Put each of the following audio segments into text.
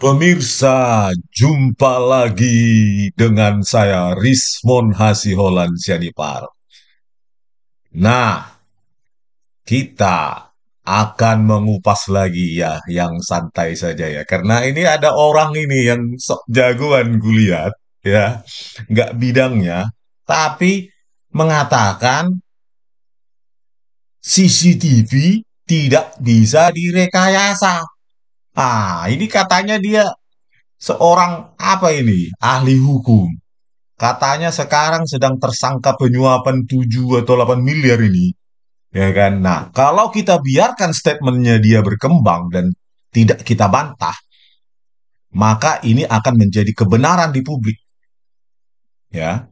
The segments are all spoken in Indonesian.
Pemirsa, jumpa lagi dengan saya Rismon Hasiholan Sianipar. Nah, kita akan mengupas lagi ya, yang santai saja ya. Karena ini ada orang ini yang sok jagoan kulihat ya, nggak bidangnya, tapi mengatakan CCTV tidak bisa direkayasa. Ah, ini katanya dia seorang apa ini? Ahli hukum. Katanya sekarang sedang tersangka penyuapan 7 atau 8 miliar ini. Ya kan? Nah, kalau kita biarkan statementnya dia berkembang dan tidak kita bantah, maka ini akan menjadi kebenaran di publik. Ya.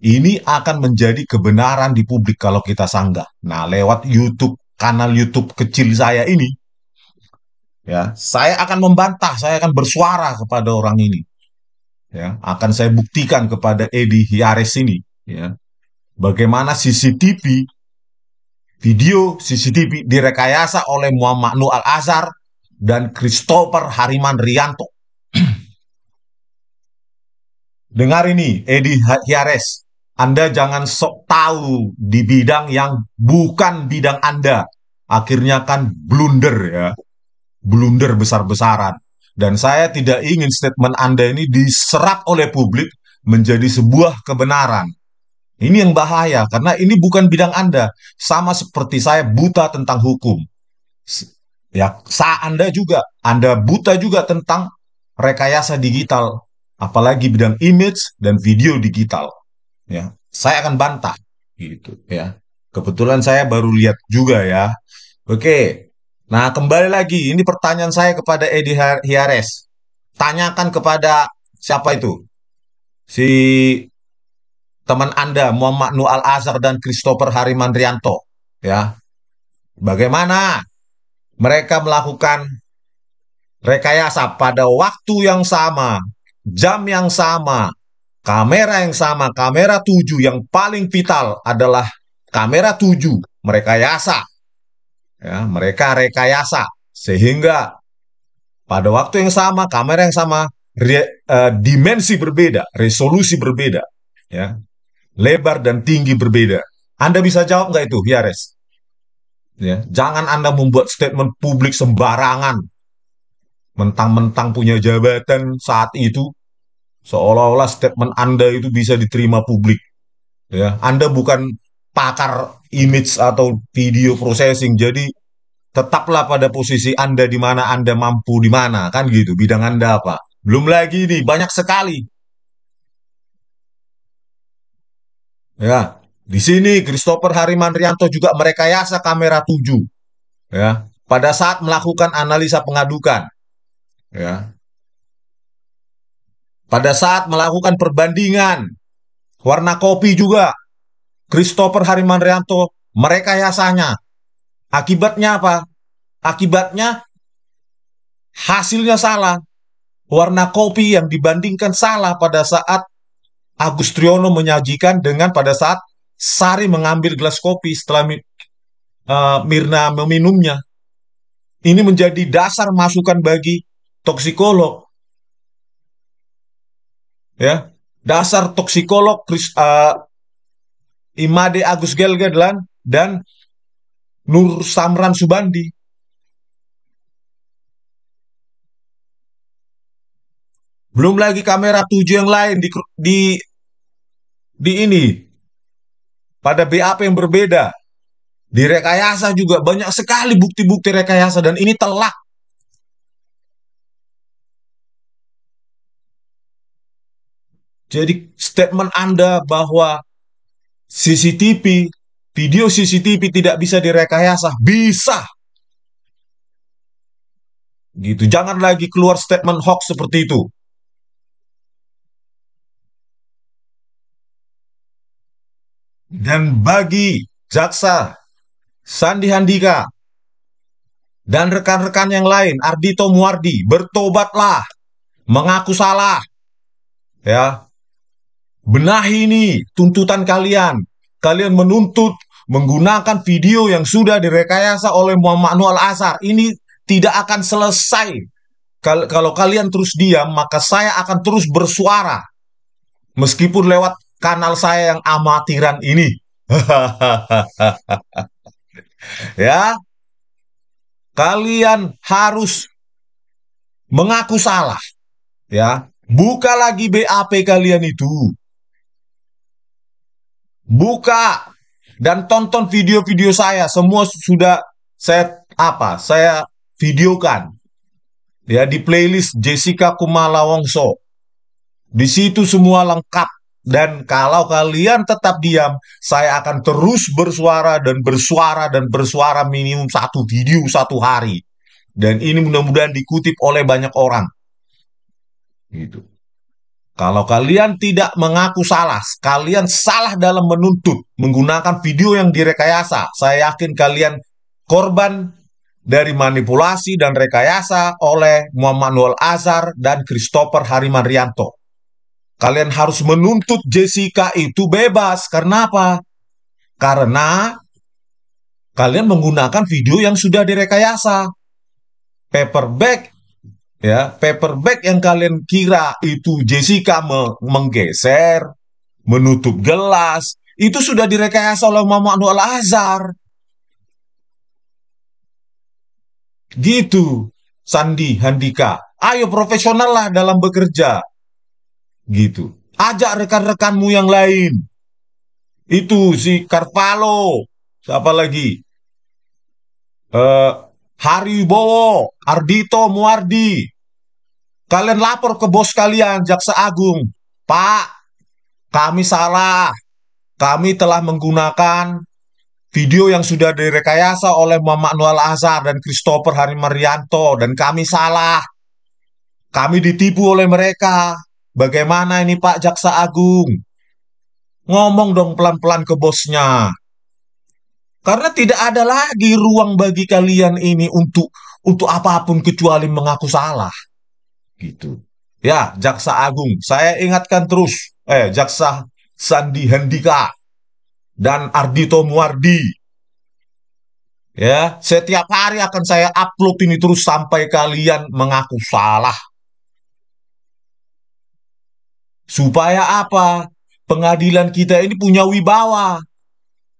Ini akan menjadi kebenaran di publik kalau kita sanggah. Nah, lewat YouTube, kanal YouTube kecil saya ini, Ya, saya akan membantah, saya akan bersuara kepada orang ini. Ya, akan saya buktikan kepada Edi Hiares ini, ya. Bagaimana CCTV video CCTV direkayasa oleh Muhammad Nu Al-Azhar dan Christopher Hariman Rianto. Dengar ini, Edi Hiares. Anda jangan sok tahu di bidang yang bukan bidang Anda. Akhirnya kan blunder ya blunder besar-besaran. Dan saya tidak ingin statement Anda ini diserap oleh publik menjadi sebuah kebenaran. Ini yang bahaya, karena ini bukan bidang Anda. Sama seperti saya buta tentang hukum. Ya, saya Anda juga. Anda buta juga tentang rekayasa digital. Apalagi bidang image dan video digital. Ya, saya akan bantah. Gitu, ya. Kebetulan saya baru lihat juga ya. Oke, Nah, kembali lagi, ini pertanyaan saya kepada Edi Hiares. Tanyakan kepada siapa itu? Si teman Anda, Muhammad Nu Al Azhar dan Christopher Hariman Harimandrianto. Ya, bagaimana mereka melakukan rekayasa pada waktu yang sama, jam yang sama, kamera yang sama, kamera tujuh yang paling vital adalah kamera 7 merekayasa Ya, mereka rekayasa sehingga pada waktu yang sama, kamera yang sama, re, uh, dimensi berbeda, resolusi berbeda, ya, lebar dan tinggi berbeda. Anda bisa jawab nggak itu, Yares? Ya, jangan Anda membuat statement publik sembarangan, mentang-mentang punya jabatan saat itu, seolah-olah statement Anda itu bisa diterima publik. Ya, Anda bukan pakar image atau video processing. Jadi tetaplah pada posisi Anda di mana Anda mampu di mana kan gitu. Bidang Anda apa? Belum lagi nih banyak sekali. Ya, di sini Christopher Hariman Rianto juga merekayasa kamera 7. Ya, pada saat melakukan analisa pengadukan. Ya. Pada saat melakukan perbandingan warna kopi juga Christopher Hariman mereka merekayasanya. Akibatnya apa? Akibatnya hasilnya salah. Warna kopi yang dibandingkan salah pada saat Agustriono menyajikan dengan pada saat Sari mengambil gelas kopi setelah uh, Mirna meminumnya. Ini menjadi dasar masukan bagi toksikolog. Ya, dasar toksikolog Chris, uh, Imade Agus Gelgedlan dan Nur Samran Subandi. Belum lagi kamera tujuh yang lain di di di ini pada BAP yang berbeda. Di rekayasa juga banyak sekali bukti-bukti rekayasa dan ini telak. Jadi statement Anda bahwa CCTV, video CCTV tidak bisa direkayasa. Bisa. Gitu. Jangan lagi keluar statement hoax seperti itu. Dan bagi jaksa Sandi Handika dan rekan-rekan yang lain, Ardito Muardi, bertobatlah, mengaku salah. Ya, Benahi ini tuntutan kalian. Kalian menuntut menggunakan video yang sudah direkayasa oleh Muhammad Nual Asar. Ini tidak akan selesai. Kal kalau kalian terus diam, maka saya akan terus bersuara. Meskipun lewat kanal saya yang amatiran ini. ya. Kalian harus mengaku salah. Ya, buka lagi BAP kalian itu buka dan tonton video-video saya semua sudah saya apa saya videokan ya di playlist Jessica Kumala Wongso di situ semua lengkap dan kalau kalian tetap diam saya akan terus bersuara dan bersuara dan bersuara minimum satu video satu hari dan ini mudah-mudahan dikutip oleh banyak orang gitu kalau kalian tidak mengaku salah, kalian salah dalam menuntut menggunakan video yang direkayasa. Saya yakin kalian korban dari manipulasi dan rekayasa oleh Muhammad Nual Azhar dan Christopher Hariman Rianto. Kalian harus menuntut Jessica itu bebas. Karena apa? Karena kalian menggunakan video yang sudah direkayasa. Paperback ya paperback yang kalian kira itu Jessica menggeser, menutup gelas, itu sudah direkayasa oleh Mama Anwar Azhar. Gitu, Sandi Handika. Ayo profesional lah dalam bekerja. Gitu. Ajak rekan-rekanmu yang lain. Itu si Carvalho. Siapa lagi? Uh, Hari Bowo, Ardito Muardi. Kalian lapor ke bos kalian, Jaksa Agung. Pak, kami salah. Kami telah menggunakan video yang sudah direkayasa oleh Muhammad Nual Azhar dan Christopher Hari Marianto dan kami salah. Kami ditipu oleh mereka. Bagaimana ini Pak Jaksa Agung? Ngomong dong pelan-pelan ke bosnya. Karena tidak ada lagi ruang bagi kalian ini untuk untuk apapun kecuali mengaku salah. Gitu. Ya, Jaksa Agung, saya ingatkan terus, eh Jaksa Sandi Hendika dan Ardito Muardi. Ya, setiap hari akan saya upload ini terus sampai kalian mengaku salah. Supaya apa? Pengadilan kita ini punya wibawa.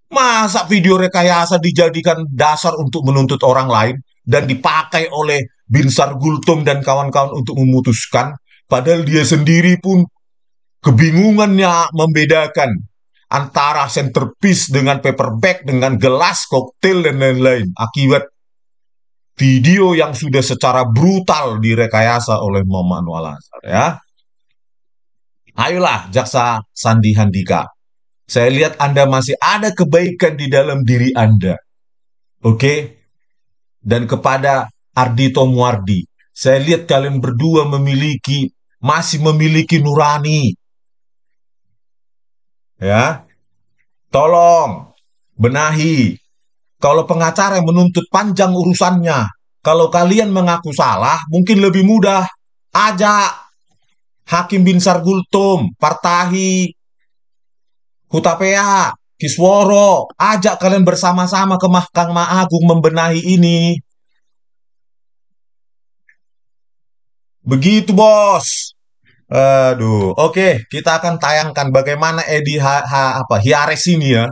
Masa video rekayasa dijadikan dasar untuk menuntut orang lain dan dipakai oleh Binsar Gultom dan kawan-kawan untuk memutuskan, padahal dia sendiri pun kebingungannya membedakan antara centerpiece dengan paperback dengan gelas koktail dan lain-lain akibat video yang sudah secara brutal direkayasa oleh Mama Anwar ya. Ayolah jaksa Sandi Handika saya lihat Anda masih ada kebaikan di dalam diri Anda. Oke? Dan kepada Ardi Muardi, saya lihat kalian berdua memiliki masih memiliki nurani. Ya. Tolong benahi. Kalau pengacara yang menuntut panjang urusannya, kalau kalian mengaku salah, mungkin lebih mudah. Ajak Hakim bin Sargultum, Partahi, Hutapea, Kisworo, ajak kalian bersama-sama ke Mahkamah Agung membenahi ini. Begitu bos. Aduh, oke, kita akan tayangkan bagaimana Edi ha, ha, apa Hiares ini ya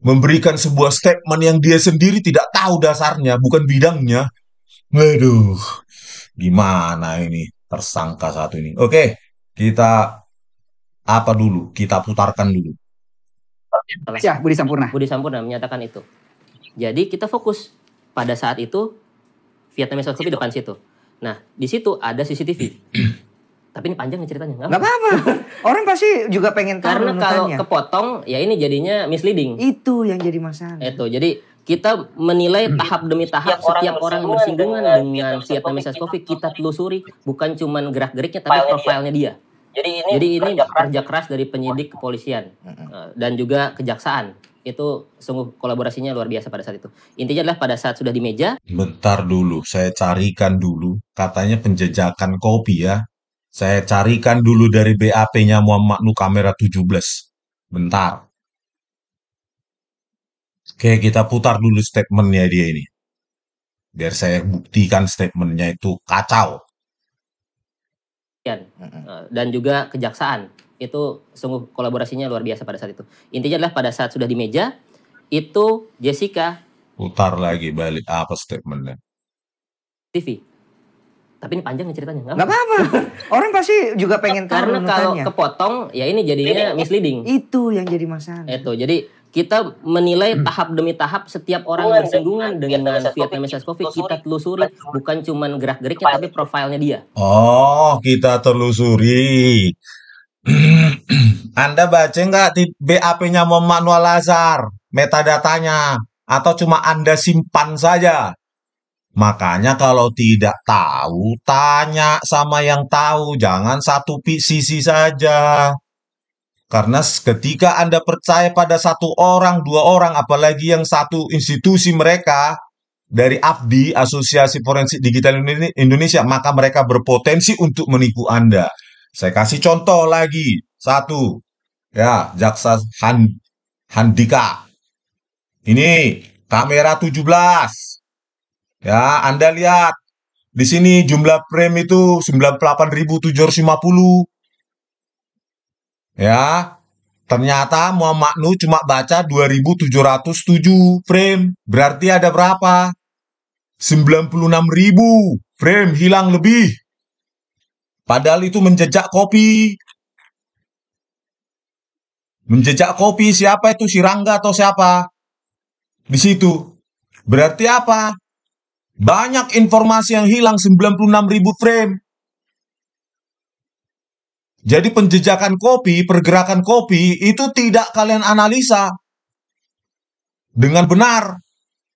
memberikan sebuah statement yang dia sendiri tidak tahu dasarnya, bukan bidangnya. Aduh, gimana ini tersangka satu ini? Oke, kita apa dulu? Kita putarkan dulu. Ya, Budi Sampurna. Budi Sampurna menyatakan itu. Jadi kita fokus pada saat itu Vietnamese Hot Coffee depan situ. Nah, di situ ada CCTV. Tapi ini panjang ceritanya. Gak apa-apa. Orang pasti juga pengen tahu Karena kalau kepotong, ya ini jadinya misleading. Itu yang jadi masalah. Itu, jadi kita menilai tahap demi tahap setiap, setiap orang yang bersinggungan dengan Vietnamese Hot Coffee, kita telusuri. Bukan cuman gerak-geriknya, tapi profilnya dia. Jadi ini, Jadi ini kerja, keras. kerja keras dari penyidik kepolisian eh, dan juga kejaksaan. Itu sungguh kolaborasinya luar biasa pada saat itu. Intinya adalah pada saat sudah di meja. Bentar dulu, saya carikan dulu. Katanya penjejakan kopi ya. Saya carikan dulu dari BAP-nya Muhammad Nu kamera 17. Bentar. Oke, kita putar dulu statementnya dia ini. Biar saya buktikan statementnya itu kacau. Eh, dan juga kejaksaan itu sungguh kolaborasinya luar biasa pada saat itu intinya adalah pada saat sudah di meja itu Jessica putar lagi balik apa statementnya TV tapi ini panjang ceritanya nggak apa-apa orang pasti juga pengen tahu karena kalau kepotong ya ini jadinya misleading itu yang jadi masalah itu jadi kita menilai hmm. tahap demi tahap setiap orang yang bersinggungan nah, dengan Vietnamese covid kita telusuri bukan cuma gerak-geriknya tapi profilnya dia. Oh, kita telusuri. Anda baca nggak BAP-nya mau Manual Lazar, metadatanya atau cuma Anda simpan saja? Makanya kalau tidak tahu, tanya sama yang tahu, jangan satu sisi saja. Karena ketika Anda percaya pada satu orang, dua orang, apalagi yang satu institusi mereka dari AFDI, Asosiasi Forensik Digital Indonesia, maka mereka berpotensi untuk menipu Anda. Saya kasih contoh lagi. Satu, ya, Jaksa Han, Handika. Ini kamera 17. Ya, Anda lihat di sini jumlah frame itu 98.750 Ya, ternyata Muhammad Nuh cuma baca 2707 frame. Berarti ada berapa? 96.000 frame hilang lebih. Padahal itu menjejak kopi. Menjejak kopi siapa itu si Rangga atau siapa? Di situ. Berarti apa? Banyak informasi yang hilang 96.000 frame. Jadi penjejakan kopi, pergerakan kopi itu tidak kalian analisa dengan benar.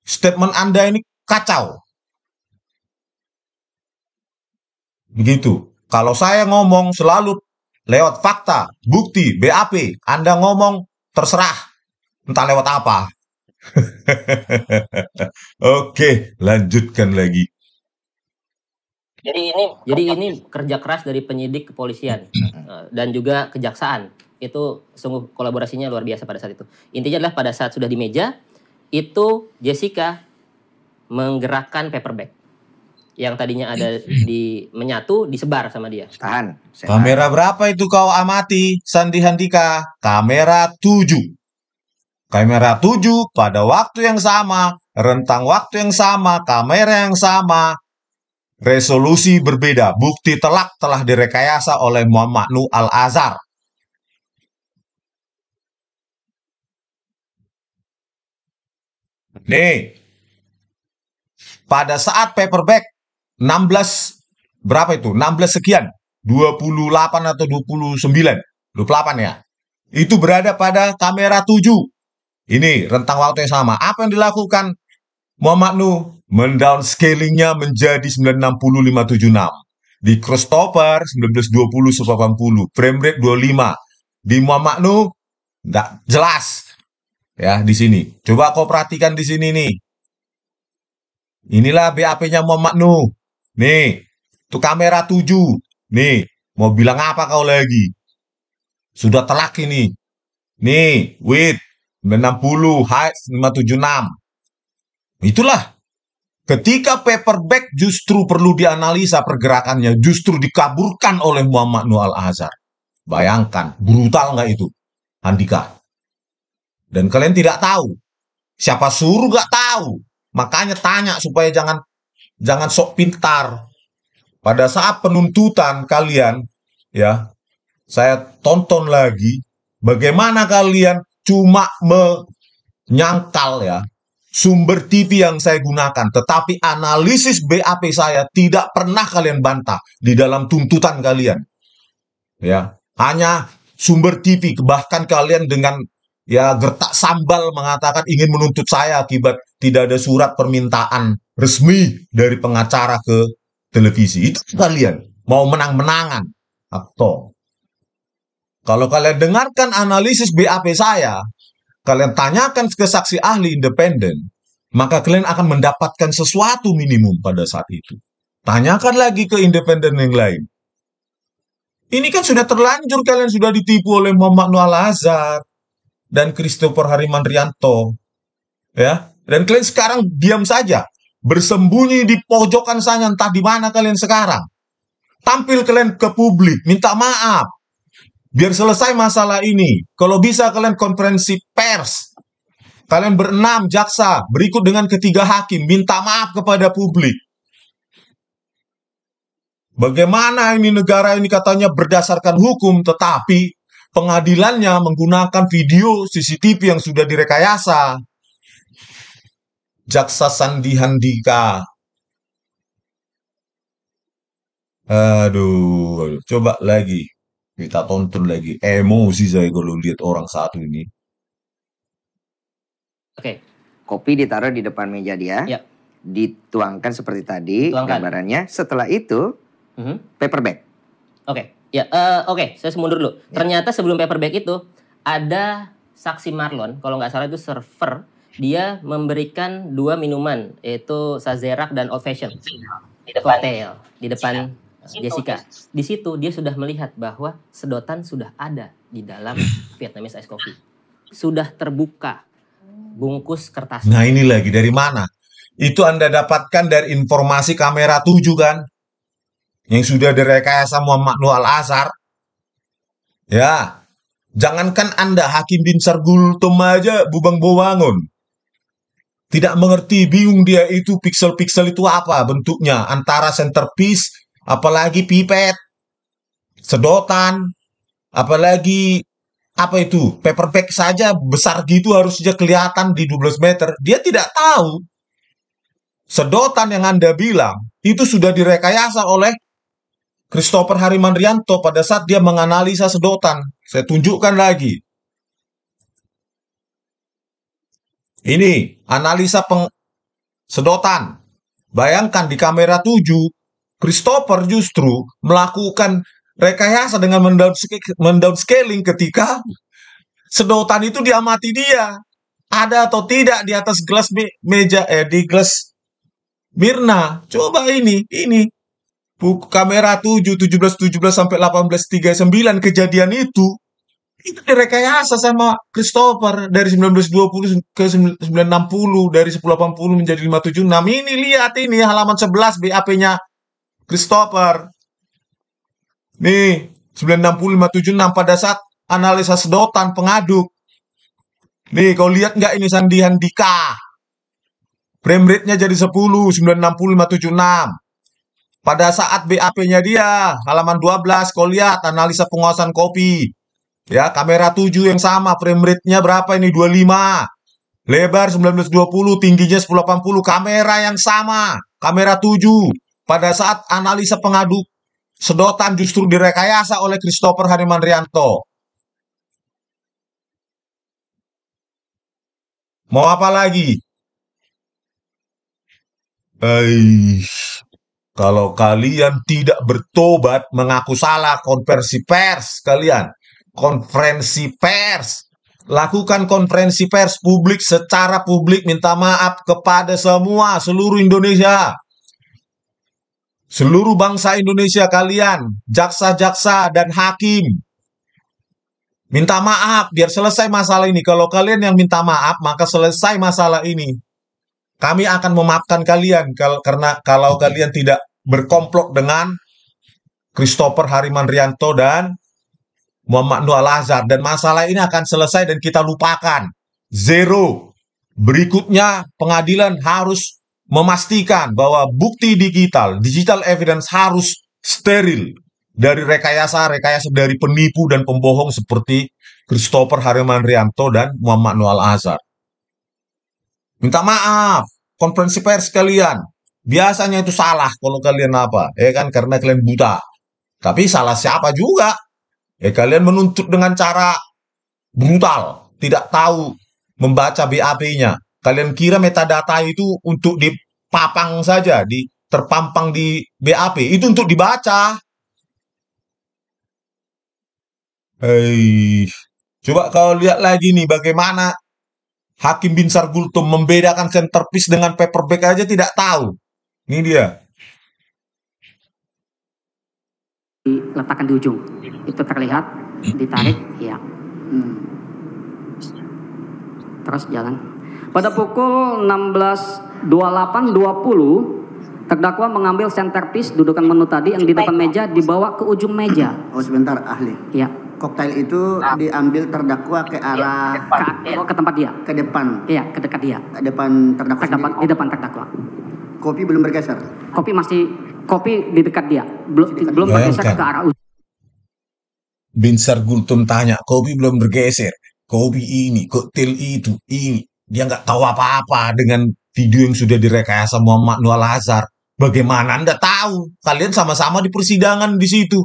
Statement Anda ini kacau. Begitu. Kalau saya ngomong selalu lewat fakta, bukti, BAP, Anda ngomong terserah entah lewat apa. Oke, lanjutkan lagi. Jadi ini Jadi ini ya. kerja keras dari penyidik kepolisian hmm. eh, dan juga kejaksaan. Itu sungguh kolaborasinya luar biasa pada saat itu. Intinya adalah pada saat sudah di meja itu Jessica menggerakkan paperback yang tadinya ada hmm. di menyatu disebar sama dia. Tahan. Kamera berapa itu kau amati Sandi Handika? Kamera 7. Kamera 7 pada waktu yang sama, rentang waktu yang sama, kamera yang sama, resolusi berbeda. Bukti telak telah direkayasa oleh Muhammad Nu Al-Azhar. Nih, pada saat paperback 16 berapa itu? 16 sekian, 28 atau 29, 28 ya. Itu berada pada kamera 7. Ini rentang waktu yang sama. Apa yang dilakukan Muhammad Nuh mendownscalingnya menjadi 96576 Di crossover 1920 180, frame rate 25. Di Muhammad Nuh enggak jelas. Ya, di sini. Coba kau perhatikan di sini nih. Inilah BAP-nya Muhammad Nuh. Nih, tuh kamera 7. Nih, mau bilang apa kau lagi? Sudah telak ini. Nih, width 60, height 576. Itulah ketika paperback justru perlu dianalisa pergerakannya, justru dikaburkan oleh Muhammad Nual Azhar. Bayangkan, brutal nggak itu, Andika. Dan kalian tidak tahu, siapa suruh nggak tahu. Makanya tanya supaya jangan jangan sok pintar. Pada saat penuntutan kalian, ya, saya tonton lagi bagaimana kalian cuma menyangkal ya sumber TV yang saya gunakan, tetapi analisis BAP saya tidak pernah kalian bantah di dalam tuntutan kalian. Ya, hanya sumber TV bahkan kalian dengan ya gertak sambal mengatakan ingin menuntut saya akibat tidak ada surat permintaan resmi dari pengacara ke televisi. Itu kalian mau menang-menangan atau kalau kalian dengarkan analisis BAP saya, kalian tanyakan ke saksi ahli independen, maka kalian akan mendapatkan sesuatu minimum pada saat itu. Tanyakan lagi ke independen yang lain. Ini kan sudah terlanjur kalian sudah ditipu oleh Muhammad Nual Azhar dan Christopher Hariman Rianto. Ya, dan kalian sekarang diam saja, bersembunyi di pojokan sana entah di mana kalian sekarang. Tampil kalian ke publik, minta maaf, Biar selesai masalah ini. Kalau bisa kalian konferensi pers. Kalian berenam jaksa, berikut dengan ketiga hakim, minta maaf kepada publik. Bagaimana ini negara ini katanya berdasarkan hukum, tetapi pengadilannya menggunakan video CCTV yang sudah direkayasa. Jaksa Sandi Handika. Aduh, coba lagi. Kita tonton lagi. Emosi saya kalau lihat orang satu ini. Oke. Okay. Kopi ditaruh di depan meja dia. Ya. Dituangkan seperti tadi Tuangkan. gambarannya. Setelah itu, mm -hmm. paper bag. Oke. Okay. Ya, uh, oke, okay. saya semundur dulu. Ya. Ternyata sebelum paper bag itu ada saksi Marlon, kalau nggak salah itu server, dia memberikan dua minuman yaitu Sazerac dan Old Fashion di depan hotel, di depan Gitu, Jessica. Di situ dia sudah melihat bahwa sedotan sudah ada di dalam Vietnamese ice coffee. Sudah terbuka bungkus kertas. Nah, ini lagi dari mana? Itu Anda dapatkan dari informasi kamera 7 kan? Yang sudah direkayasa Muhammad Nuh Al-Azhar. Ya. Jangankan Anda Hakim bin Sargultum aja bubang bawangun. tidak mengerti, bingung dia itu pixel-pixel itu apa bentuknya antara centerpiece apalagi pipet, sedotan, apalagi apa itu paper paperback saja besar gitu harusnya kelihatan di 12 meter. Dia tidak tahu sedotan yang Anda bilang itu sudah direkayasa oleh Christopher Hariman Rianto pada saat dia menganalisa sedotan. Saya tunjukkan lagi. Ini analisa peng sedotan. Bayangkan di kamera 7 Christopher justru melakukan rekayasa dengan mendownscaling ketika sedotan itu diamati dia ada atau tidak di atas gelas me meja eh di gelas Mirna coba ini ini buku kamera 7 17 17 sampai 18 39 kejadian itu itu direkayasa sama Christopher dari 1920 ke 960 dari 1080 menjadi 576 ini lihat ini halaman 11 BAP-nya Christopher. Nih, 96576 pada saat analisa sedotan pengaduk. Nih, kau lihat nggak ini Sandi Handika? Frame rate-nya jadi 10, 96576. Pada saat BAP-nya dia, halaman 12, kau lihat analisa penguasaan kopi. Ya, kamera 7 yang sama, frame rate-nya berapa ini? 25. Lebar 1920, tingginya 1080, kamera yang sama, kamera 7 pada saat analisa pengadu sedotan justru direkayasa oleh Christopher Hariman Rianto. Mau apa lagi? Eish, kalau kalian tidak bertobat mengaku salah konversi pers kalian, konferensi pers, lakukan konferensi pers publik secara publik minta maaf kepada semua seluruh Indonesia. Seluruh bangsa Indonesia kalian, jaksa-jaksa dan hakim, minta maaf biar selesai masalah ini. Kalau kalian yang minta maaf, maka selesai masalah ini. Kami akan memaafkan kalian karena kalau kalian tidak berkomplot dengan Christopher Hariman Rianto dan Muhammad Noah Al-Azhar. Dan masalah ini akan selesai dan kita lupakan. Zero. Berikutnya pengadilan harus memastikan bahwa bukti digital, digital evidence harus steril dari rekayasa-rekayasa dari penipu dan pembohong seperti Christopher Hariman Rianto dan Muhammad Noal Azhar. Minta maaf, konferensi pers kalian. Biasanya itu salah kalau kalian apa, ya kan? Karena kalian buta. Tapi salah siapa juga? Ya kalian menuntut dengan cara brutal, tidak tahu membaca BAP-nya, Kalian kira metadata itu untuk dipapang saja, di terpampang di BAP, itu untuk dibaca. Hei, coba kau lihat lagi nih bagaimana Hakim bin Sargultum membedakan centerpiece dengan paperback aja tidak tahu. Ini dia. Diletakkan di ujung. Itu terlihat, ditarik, ya. Hmm. Terus jalan. Pada pukul 16.28.20, terdakwa mengambil centerpiece dudukan menu tadi yang di depan meja dibawa ke ujung meja. Oh sebentar ahli. Ya. Koktail itu nah. diambil terdakwa ke iya, arah ya, ke, ke, iya. oh, ke tempat dia. Ke depan. Iya, ke dekat dia. Ke depan terdakwa. Terdapat, di depan terdakwa. Kopi belum bergeser. Kopi masih kopi di dekat dia. Belum di, belum bergeser ke arah ujung. Binsar Sargultum tanya, kopi belum bergeser. Kopi ini, koktail itu, ini dia nggak tahu apa-apa dengan video yang sudah direkayasa Muhammad Nual Azhar. Bagaimana Anda tahu? Kalian sama-sama di persidangan di situ.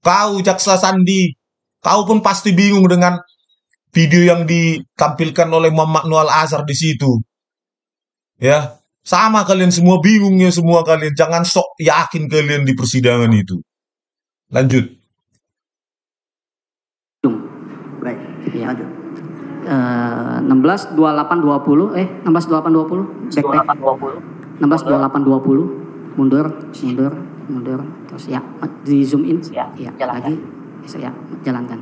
Kau Jaksa Sandi, kau pun pasti bingung dengan video yang ditampilkan oleh Muhammad Nual Azhar di situ. Ya, sama kalian semua bingungnya semua kalian. Jangan sok yakin kalian di persidangan itu. Lanjut. Baik, lanjut. Eh, dua 16 28 20 eh 16 28 20 backpack 28 20 16 28 20 mundur mundur mundur terus ya di zoom in ya, ya lagi ya jalankan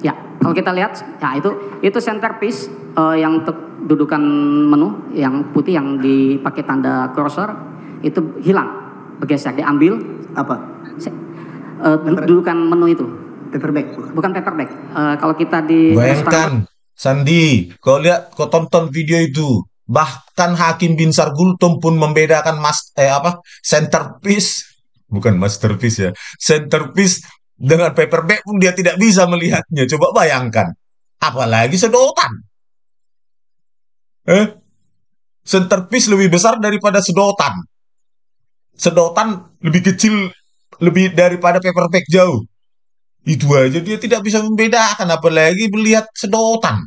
ya kalau kita lihat ya itu itu centerpiece uh, yang untuk dudukan menu yang putih yang dipakai tanda cursor itu hilang bergeser diambil apa uh, dudukan menu itu paperback bukan paperback uh, kalau kita di bayangkan Sandi kau lihat kau tonton video itu bahkan Hakim bin Sargultum pun membedakan mas eh apa centerpiece bukan masterpiece ya centerpiece dengan paperback pun dia tidak bisa melihatnya coba bayangkan apalagi sedotan eh centerpiece lebih besar daripada sedotan sedotan lebih kecil lebih daripada paperback jauh itu aja dia tidak bisa membedakan, apalagi melihat sedotan.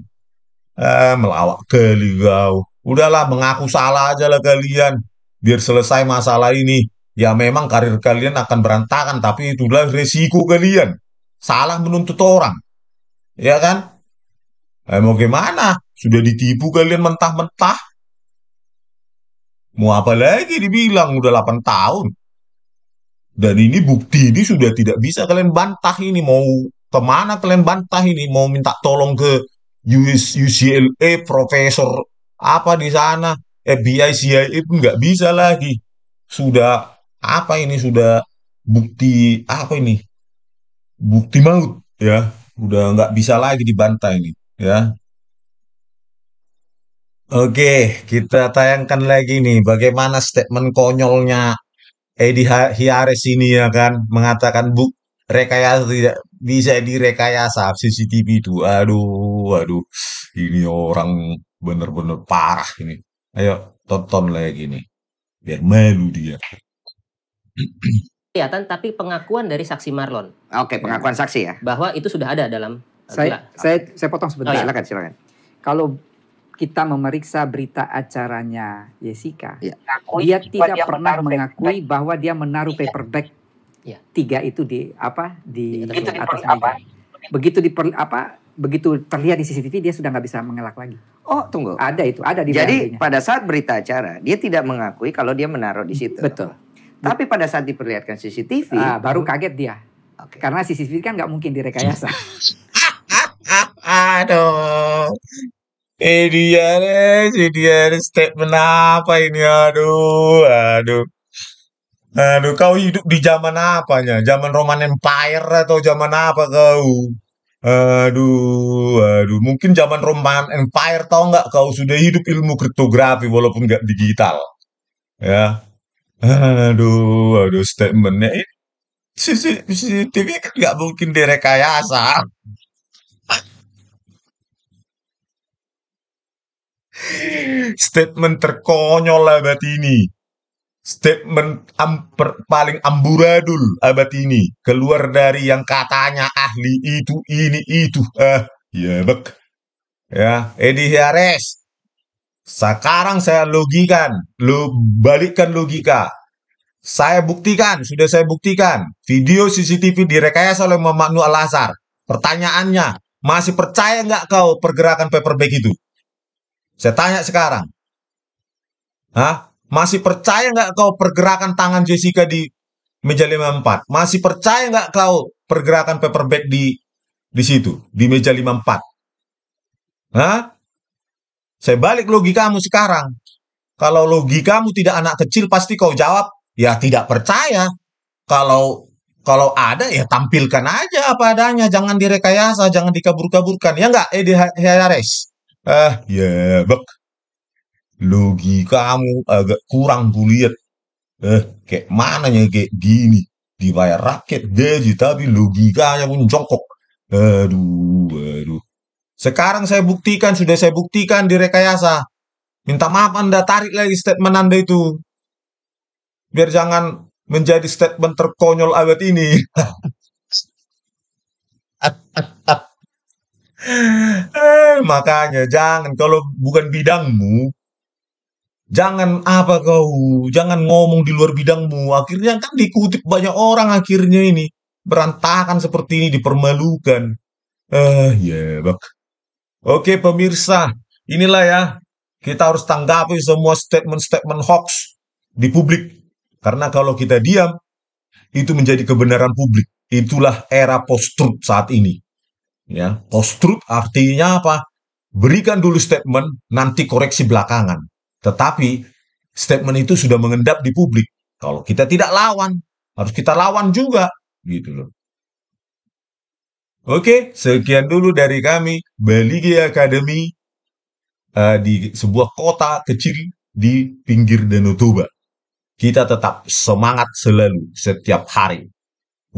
Eh, melawak kali kau. Udahlah, mengaku salah aja lah kalian. Biar selesai masalah ini. Ya memang karir kalian akan berantakan, tapi itulah resiko kalian. Salah menuntut orang. Ya kan? Eh, mau gimana? Sudah ditipu kalian mentah-mentah. Mau apa lagi dibilang udah 8 tahun. Dan ini bukti ini sudah tidak bisa kalian bantah ini mau kemana kalian bantah ini mau minta tolong ke US, UCLA profesor apa di sana FBI CIA pun nggak bisa lagi sudah apa ini sudah bukti apa ini bukti maut ya udah nggak bisa lagi dibantah ini ya Oke, kita tayangkan lagi nih bagaimana statement konyolnya Edi eh, Hiares ini ya kan mengatakan bu rekayasa tidak bisa direkayasa CCTV itu aduh aduh ini orang bener-bener parah ini ayo tonton lagi nih biar malu dia kelihatan tapi pengakuan dari saksi Marlon oke pengakuan saksi ya bahwa itu sudah ada dalam saya uh, saya, saya potong sebentar oh, iya. silakan silakan kalau kita memeriksa berita acaranya Jessica, ya. dia tidak dia pernah mengakui paperback. bahwa dia menaruh iya. paperback ya. tiga itu di apa di, iya, atas meja. Begitu di apa begitu terlihat di CCTV dia sudah nggak bisa mengelak lagi. Oh tunggu, ada itu ada di. Jadi pada saat berita acara dia tidak mengakui kalau dia menaruh di situ. Betul. Tapi pada saat diperlihatkan CCTV, ah, baru kaget dia. Okay. Karena CCTV kan nggak mungkin direkayasa. Aduh. Eh dia deh, si dia statement apa ini? Aduh, aduh. Aduh, kau hidup di zaman apanya? Zaman Roman Empire atau zaman apa kau? Aduh, aduh, mungkin zaman Roman Empire tau nggak kau sudah hidup ilmu kriptografi walaupun nggak digital, ya. Aduh, aduh, statementnya ini CCTV kan nggak mungkin direkayasa. Statement terkonyol abad ini. Statement amper, paling amburadul abad ini. Keluar dari yang katanya ahli itu, ini, itu. Ah, ya bek. Ya, Edi Hiares. Sekarang saya logikan. Lo balikkan logika. Saya buktikan, sudah saya buktikan. Video CCTV direkayasa oleh Muhammad Al Azhar. Pertanyaannya, masih percaya nggak kau pergerakan paperback itu? Saya tanya sekarang. Hah? Masih percaya nggak kau pergerakan tangan Jessica di meja 54? Masih percaya nggak kau pergerakan paperback di di situ, di meja 54? Hah? Saya balik logika kamu sekarang. Kalau logikamu tidak anak kecil pasti kau jawab, ya tidak percaya. Kalau kalau ada ya tampilkan aja apa adanya, jangan direkayasa, jangan dikabur-kaburkan. Ya enggak, Edi eh, Hayares? Ah, ya bek. logi kamu agak kurang buliat. Eh, kayak mananya kayak gini. Dibayar rakyat gaji tapi logikanya pun jongkok. Aduh, aduh. Sekarang saya buktikan, sudah saya buktikan di rekayasa. Minta maaf Anda tarik lagi statement Anda itu. Biar jangan menjadi statement terkonyol abad ini. eh, makanya jangan kalau bukan bidangmu jangan apa kau jangan ngomong di luar bidangmu akhirnya kan dikutip banyak orang akhirnya ini berantakan seperti ini dipermalukan eh ya yeah, oke pemirsa inilah ya kita harus tanggapi semua statement-statement hoax di publik karena kalau kita diam itu menjadi kebenaran publik itulah era post truth saat ini Ya, post truth artinya apa? Berikan dulu statement, nanti koreksi belakangan. Tetapi statement itu sudah mengendap di publik. Kalau kita tidak lawan, harus kita lawan juga, gitu loh. Oke, sekian dulu dari kami Beligi Academy uh, di sebuah kota kecil di pinggir Danau Toba. Kita tetap semangat selalu setiap hari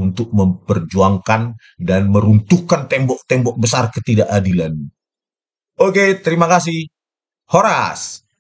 untuk memperjuangkan dan meruntuhkan tembok-tembok besar ketidakadilan. Oke, terima kasih. Horas.